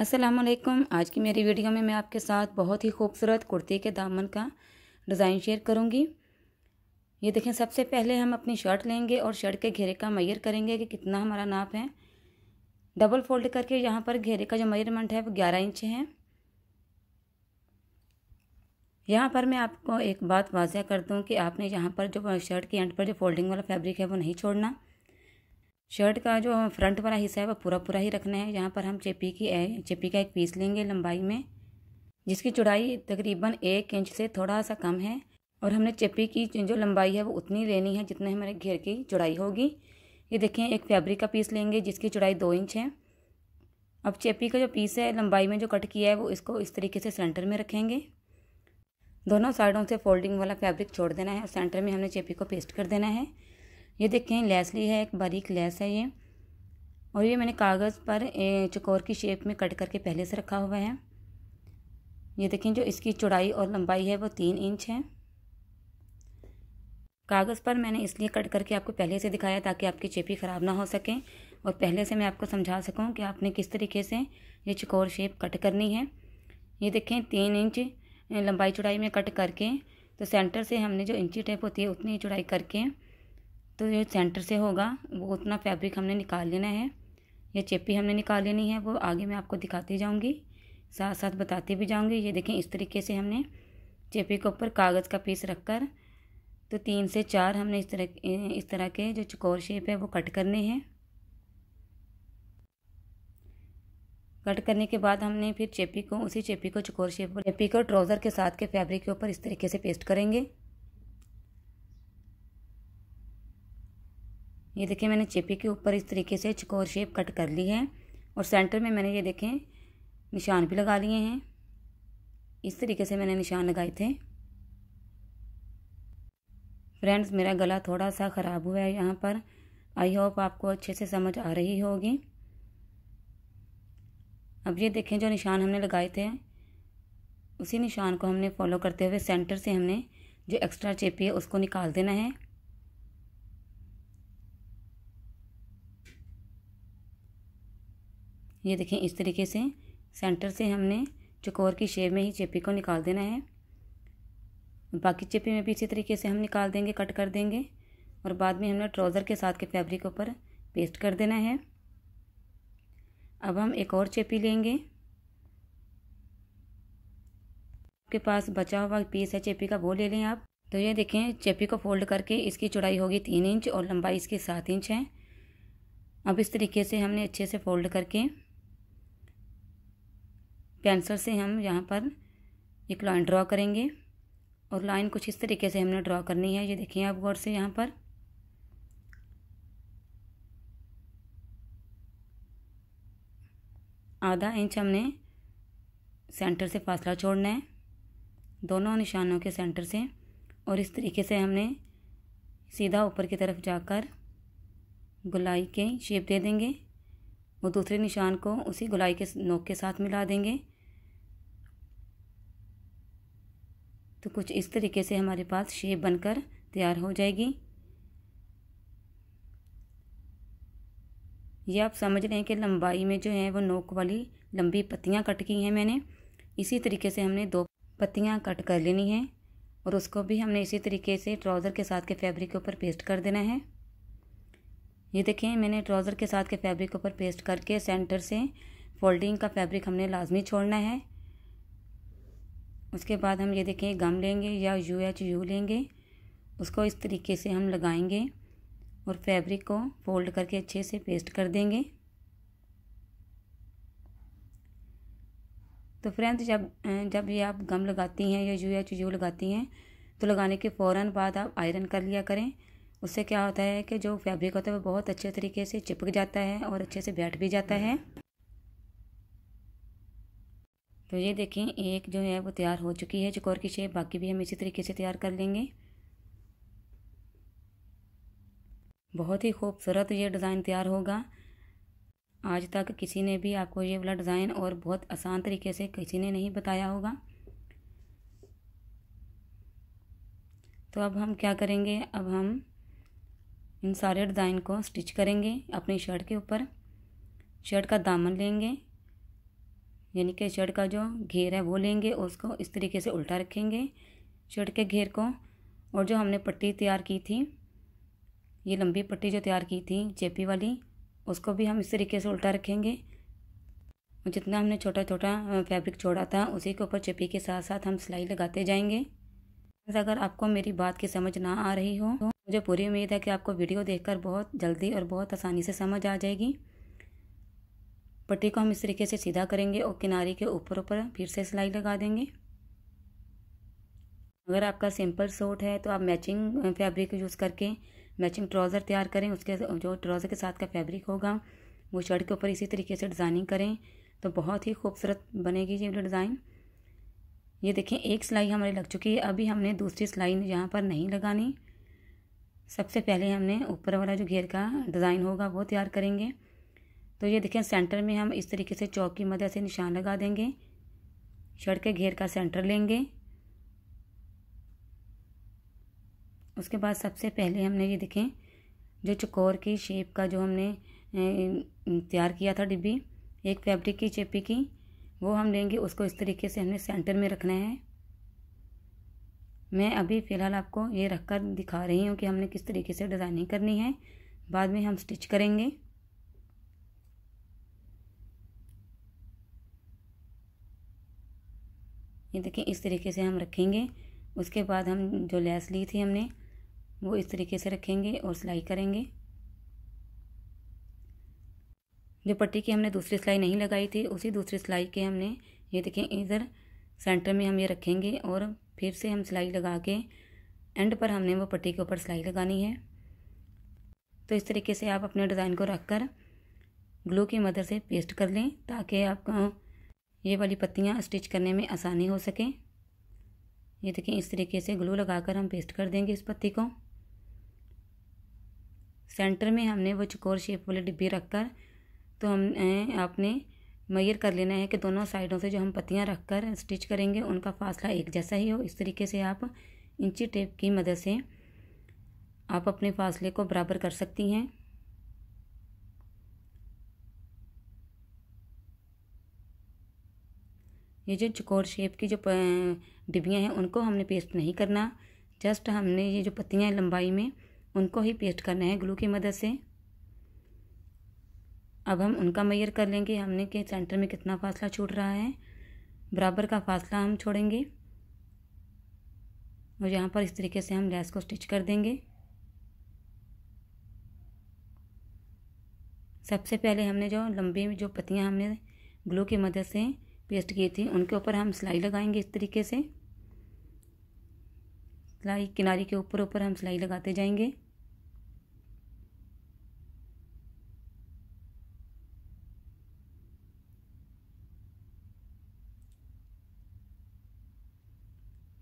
असलकुम आज की मेरी वीडियो में मैं आपके साथ बहुत ही खूबसूरत कुर्ती के दामन का डिज़ाइन शेयर करूँगी ये देखें सबसे पहले हम अपनी शर्ट लेंगे और शर्ट के घेरे का मैयर करेंगे कि कितना हमारा नाप है डबल फोल्ड करके यहाँ पर घेरे का जो मयरमेंट है वो ग्यारह इंच है यहाँ पर मैं आपको एक बात वाजह कर दूँ कि आपने यहाँ पर जो शर्ट के एंड पर जो फोल्डिंग वाला फैब्रिक है वो नहीं छोड़ना शर्ट का जो फ्रंट वाला हिस्सा है वो पूरा पूरा ही रखना है यहाँ पर हम चेपी की चेपी का एक पीस लेंगे लंबाई में जिसकी चौड़ाई तकरीबन एक इंच से थोड़ा सा कम है और हमने चेपी की जो लंबाई है वो उतनी लेनी है जितने हमारे घेर की चौड़ाई होगी ये देखें एक फैब्रिक का पीस लेंगे जिसकी चौड़ाई दो इंच है अब चेपी का जो पीस है लंबाई में जो कट किया है वो इसको इस तरीके से सेंटर में रखेंगे दोनों साइडों से फोल्डिंग वाला फैब्रिक छोड़ देना है और सेंटर में हमने चेपी को पेस्ट कर देना है ये देखें लेस ली है एक बारीक लेस है ये और ये मैंने कागज़ पर चकोर की शेप में कट करके पहले से रखा हुआ है ये देखें जो इसकी चौड़ाई और लंबाई है वो तीन इंच है कागज़ पर मैंने इसलिए कट करके आपको पहले से दिखाया ताकि आपकी चेपी ख़राब ना हो सके और पहले से मैं आपको समझा सकूं कि आपने किस तरीके से ये चकोर शेप कट करनी है ये देखें तीन इंच लंबाई चौड़ाई में कट करके तो सेंटर से हमने जो इंची टेप होती है उतनी चौड़ाई करके तो ये सेंटर से होगा वो उतना फैब्रिक हमने निकाल लेना है ये चेपी हमने निकाल लेनी है वो आगे मैं आपको दिखाती जाऊँगी साथ साथ बताती भी जाऊँगी ये देखें इस तरीके से हमने चेपी के ऊपर कागज़ का पीस रख कर तो तीन से चार हमने इस तरह इस तरह के जो चकोर शेप है वो कट करने हैं कट करने के बाद हमने फिर चेपी को उसी चेपी को चकोर शेप चेपी को ट्राउज़र के साथ के फैब्रिक के ऊपर इस तरीके से पेस्ट करेंगे ये देखें मैंने चेपी के ऊपर इस तरीके से चकोर शेप कट कर ली है और सेंटर में मैंने ये देखें निशान भी लगा लिए हैं इस तरीके से मैंने निशान लगाए थे फ्रेंड्स मेरा गला थोड़ा सा ख़राब हुआ है यहाँ पर आई होप आपको अच्छे से समझ आ रही होगी अब ये देखें जो निशान हमने लगाए थे उसी निशान को हमने फॉलो करते हुए सेंटर से हमने जो एक्स्ट्रा चेपी है उसको निकाल देना है ये देखें इस तरीके से सेंटर से हमने चकोर की शेप में ही चेपी को निकाल देना है बाकी चेपी में भी इसी तरीके से हम निकाल देंगे कट कर देंगे और बाद में हमने ट्राउज़र के साथ के फैब्रिक ऊपर पेस्ट कर देना है अब हम एक और चेपी लेंगे आपके पास बचा हुआ पीस है चेपी का वो ले लें आप तो ये देखें चेपी को फोल्ड करके इसकी चौड़ाई होगी तीन इंच और लंबाई इसकी सात इंच है अब इस तरीके से हमने अच्छे से फोल्ड करके पेंसिल से हम यहाँ पर एक लाइन ड्रॉ करेंगे और लाइन कुछ इस तरीके से हमने ड्रॉ करनी है ये देखिए आप गौर से यहाँ पर आधा इंच हमने सेंटर से फासला छोड़ना है दोनों निशानों के सेंटर से और इस तरीके से हमने सीधा ऊपर की तरफ जाकर गुलाई के शेप दे देंगे वो दूसरे निशान को उसी गुलाई के नोक के साथ मिला देंगे तो कुछ इस तरीके से हमारे पास शेप बनकर तैयार हो जाएगी ये आप समझ रहे हैं कि लंबाई में जो है वो नोक वाली लंबी पत्तियाँ कट की हैं मैंने इसी तरीके से हमने दो पत्तियाँ कट कर लेनी हैं और उसको भी हमने इसी तरीके से ट्राउज़र के साथ के फैब्रिक के ऊपर पेस्ट कर देना है ये देखें मैंने ट्राउज़र के साथ के फैब्रिक ऊपर पेस्ट करके सेंटर से फोल्डिंग का फैब्रिक हमने लाजमी छोड़ना है उसके बाद हम ये देखें गम लेंगे या यू एच यू लेंगे उसको इस तरीके से हम लगाएंगे और फैब्रिक को फोल्ड करके अच्छे से पेस्ट कर देंगे तो फ्रेंड्स जब जब ये आप गम लगाती हैं या यू एच यू लगाती हैं तो लगाने के फ़ौर बाद आप आयरन कर लिया करें उससे क्या होता है कि जो फैब्रिक होता है वो बहुत अच्छे तरीके से चिपक जाता है और अच्छे से बैठ भी जाता है तो ये देखें एक जो है वो तैयार हो चुकी है चकोर की शेप बाकी भी हम इसी तरीके से तैयार कर लेंगे बहुत ही खूबसूरत ये डिज़ाइन तैयार होगा आज तक किसी ने भी आपको ये वाला डिज़ाइन और बहुत आसान तरीके से किसी ने नहीं बताया होगा तो अब हम क्या करेंगे अब हम इन सारे डिज़ाइन को स्टिच करेंगे अपनी शर्ट के ऊपर शर्ट का दामन लेंगे यानी कि शर्ट का जो घेर है वो लेंगे और उसको इस तरीके से उल्टा रखेंगे शर्ट के घेर को और जो हमने पट्टी तैयार की थी ये लंबी पट्टी जो तैयार की थी जेपी वाली उसको भी हम इस तरीके से उल्टा रखेंगे जितना हमने छोटा छोटा फैब्रिक छोड़ा था उसी के ऊपर चेपी के साथ साथ हम सिलाई लगाते जाएंगे अगर आपको मेरी बात की समझ ना आ रही हो तो मुझे पूरी उम्मीद है कि आपको वीडियो देखकर बहुत जल्दी और बहुत आसानी से समझ आ जाएगी पट्टी को हम इस तरीके से सीधा करेंगे और किनारे के ऊपर ऊपर फिर से सिलाई लगा देंगे अगर आपका सिंपल सूट है तो आप मैचिंग फैब्रिक यूज़ करके मैचिंग ट्राउज़र तैयार करें उसके जो ट्राउज़र के साथ का फैब्रिक होगा वो शर्ट के ऊपर इसी तरीके से डिज़ाइनिंग करें तो बहुत ही खूबसूरत बनेगी ये डिज़ाइन ये देखें एक सिलाई हमारी लग चुकी है अभी हमने दूसरी सिलाई यहाँ पर नहीं लगानी सबसे पहले हमने ऊपर वाला जो घेर का डिज़ाइन होगा वो तैयार करेंगे तो ये देखें सेंटर में हम इस तरीके से चौक की मदद से निशान लगा देंगे शर्ट के घेर का सेंटर लेंगे उसके बाद सबसे पहले हमने ये देखें जो चकोर की शेप का जो हमने तैयार किया था डिब्बी एक फैब्रिक की चेपी की वो हम लेंगे उसको इस तरीके से हमने सेंटर में रखना है मैं अभी फ़िलहाल आपको ये रख कर दिखा रही हूँ कि हमने किस तरीके से डिज़ाइनिंग करनी है बाद में हम स्टिच करेंगे ये देखिए इस तरीके से हम रखेंगे उसके बाद हम जो लेस ली थी हमने वो इस तरीके से रखेंगे और सिलाई करेंगे जो पट्टी की हमने दूसरी सिलाई नहीं लगाई थी उसी दूसरी सिलाई के हमने ये देखें इधर सेंटर में हम ये रखेंगे और फिर से हम सिलाई लगा के एंड पर हमने वो पट्टी के ऊपर सिलाई लगानी है तो इस तरीके से आप अपने डिज़ाइन को रख कर ग्लू की मदद से पेस्ट कर लें ताकि आपको ये वाली पत्तियाँ स्टिच करने में आसानी हो सके ये देखें इस तरीके से ग्लू लगाकर हम पेस्ट कर देंगे इस पत्ती को सेंटर में हमने वो चकोर शेप वाले डिब्बे रख कर तो हम आपने मैयर कर लेना है कि दोनों साइडों से जो हम पत्तियाँ रख कर स्टिच करेंगे उनका फासला एक जैसा ही हो इस तरीके से आप इंची टेप की मदद से आप अपने फासले को बराबर कर सकती हैं ये जो चकोर शेप की जो डिबियाँ हैं उनको हमने पेस्ट नहीं करना जस्ट हमने ये जो पत्तियाँ लंबाई में उनको ही पेस्ट करना है ग्लू की मदद से अब हम उनका मैयर कर लेंगे हमने के सेंटर में कितना फासला छूट रहा है बराबर का फासला हम छोड़ेंगे और यहाँ पर इस तरीके से हम लैस को स्टिच कर देंगे सबसे पहले हमने जो लंबी जो पत्तियाँ हमने ग्लू की मदद से पेस्ट की थी उनके ऊपर हम सिलाई लगाएंगे इस तरीके से सिलाई किनारे के ऊपर ऊपर हम सिलाई लगाते जाएंगे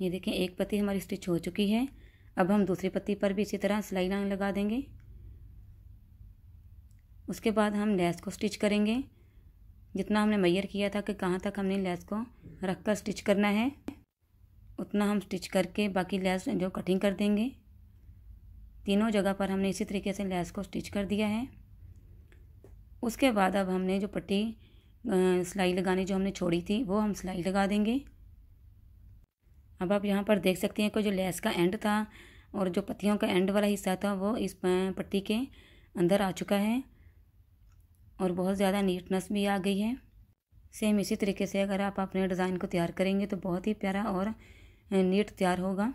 ये देखें एक पत्ती हमारी स्टिच हो चुकी है अब हम दूसरी पत्ती पर भी इसी तरह सिलाई लाइन लगा देंगे उसके बाद हम लेस को स्टिच करेंगे जितना हमने मैयर किया था कि कहाँ तक हमने लेस को रख कर स्टिच करना है उतना हम स्टिच करके बाकी लेस जो कटिंग कर देंगे तीनों जगह पर हमने इसी तरीके से लेस को स्टिच कर दिया है उसके बाद अब हमने जो पट्टी सिलाई लगानी जो हमने छोड़ी थी वो हम सिलाई लगा देंगे अब आप यहाँ पर देख सकते हैं कि जो लेस का एंड था और जो पत्तियों का एंड वाला हिस्सा था वो इस पट्टी के अंदर आ चुका है और बहुत ज़्यादा नीटनेस भी आ गई है सेम इसी तरीके से अगर आप अपने डिज़ाइन को तैयार करेंगे तो बहुत ही प्यारा और नीट तैयार होगा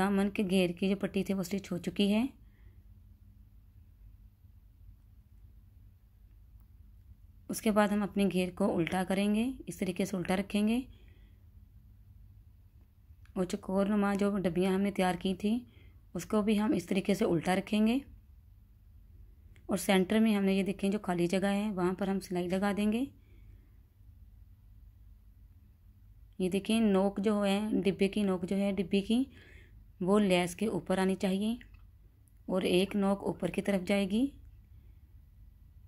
दामन के घेर की जो पट्टी थी वो स्टिच हो चुकी है उसके बाद हम अपने घेर को उल्टा करेंगे इस तरीके से उल्टा रखेंगे और चकोर नुमा जो डब्बियाँ हमने तैयार की थी उसको भी हम इस तरीके से उल्टा रखेंगे और सेंटर में हमने ये देखें जो खाली जगह है वहाँ पर हम सिलाई लगा देंगे ये देखें नोक जो है डिब्बे की नोक जो है डिब्बे की वो लेस के ऊपर आनी चाहिए और एक नोक ऊपर की तरफ जाएगी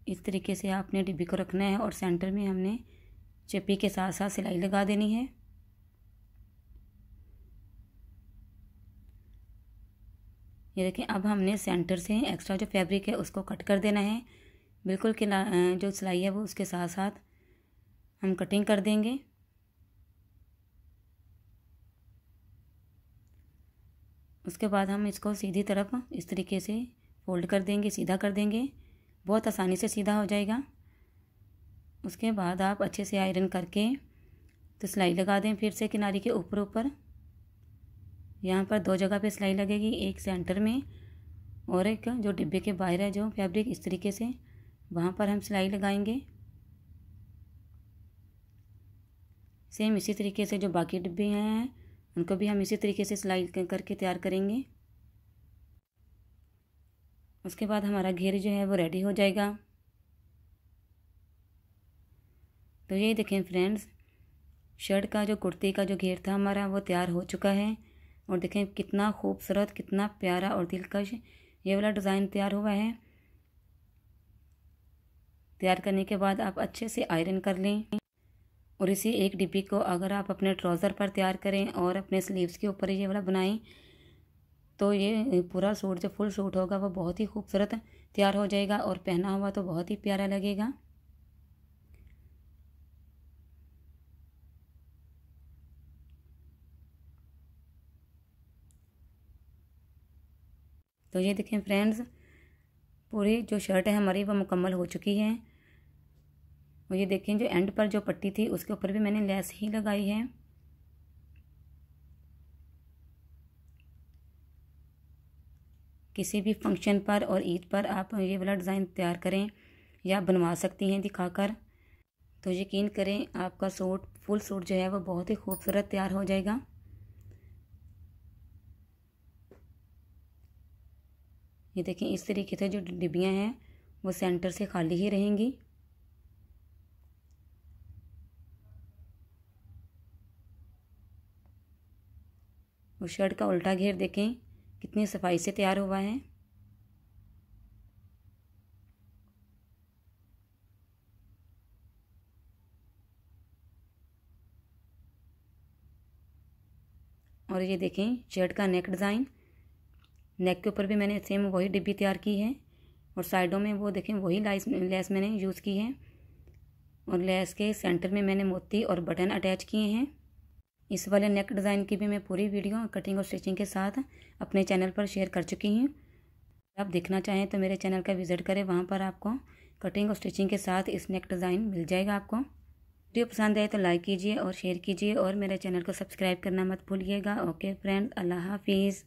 इस तरीके से आपने डिब्बी को रखना है और सेंटर में हमने चप्पी के साथ साथ सिलाई लगा देनी है ये देखें अब हमने सेंटर से एक्स्ट्रा जो फैब्रिक है उसको कट कर देना है बिल्कुल जो सिलाई है वो उसके साथ साथ हम कटिंग कर देंगे उसके बाद हम इसको सीधी तरफ इस तरीके से फोल्ड कर देंगे सीधा कर देंगे बहुत आसानी से सीधा हो जाएगा उसके बाद आप अच्छे से आयरन करके तो सिलाई लगा दें फिर से किनारे के ऊपर ऊपर यहाँ पर दो जगह पे सिलाई लगेगी एक सेंटर में और एक जो डिब्बे के बाहर है जो फैब्रिक इस तरीके से वहाँ पर हम सिलाई लगाएंगे सेम इसी तरीके से जो बाकी डिब्बे हैं उनको भी हम इसी तरीके से सिलाई करके तैयार करेंगे उसके बाद हमारा घेर जो है वो रेडी हो जाएगा तो ये देखें फ्रेंड्स शर्ट का जो कुर्ती का जो घेर था हमारा वो तैयार हो चुका है और देखें कितना खूबसूरत कितना प्यारा और दिलकश ये वाला डिज़ाइन तैयार हुआ है तैयार करने के बाद आप अच्छे से आयरन कर लें और इसी एक डिब्बी को अगर आप अपने ट्राउज़र पर तैयार करें और अपने स्लीव्स के ऊपर ये वाला बनाएं तो ये पूरा सूट जो फुल सूट होगा वो बहुत ही खूबसूरत तैयार हो जाएगा और पहना हुआ तो बहुत ही प्यारा लगेगा तो ये देखें फ्रेंड्स पूरी जो शर्ट है हमारी वो मुकम्मल हो चुकी है और ये देखें जो एंड पर जो पट्टी थी उसके ऊपर भी मैंने लेस ही लगाई है किसी भी फंक्शन पर और ईद पर आप ये वाला डिज़ाइन तैयार करें या बनवा सकती हैं दिखाकर तो यकीन करें आपका सूट फुल सूट जो है वो बहुत ही खूबसूरत तैयार हो जाएगा ये देखें इस तरीके से जो डिब्बियाँ हैं वो सेंटर से खाली ही रहेंगी और शर्ट का उल्टा घेर देखें कितनी सफाई से तैयार हुआ है और ये देखें शर्ट का नेक डिज़ाइन नेक के ऊपर भी मैंने सेम वही डिब्बी तैयार की है और साइडों में वो देखें वही लाइस लेस मैंने यूज़ की है और लेस के सेंटर में मैंने मोती और बटन अटैच किए हैं इस वाले नेक डिज़ाइन की भी मैं पूरी वीडियो कटिंग और स्टिचिंग के साथ अपने चैनल पर शेयर कर चुकी हूँ आप देखना चाहें तो मेरे चैनल का विज़िट करें वहाँ पर आपको कटिंग और स्टिचिंग के साथ इस नेक डिज़ाइन मिल जाएगा आपको वीडियो पसंद आए तो लाइक कीजिए और शेयर कीजिए और मेरे चैनल को सब्सक्राइब करना मत भूलिएगा ओके फ्रेंड्स अल्लाह हाफिज़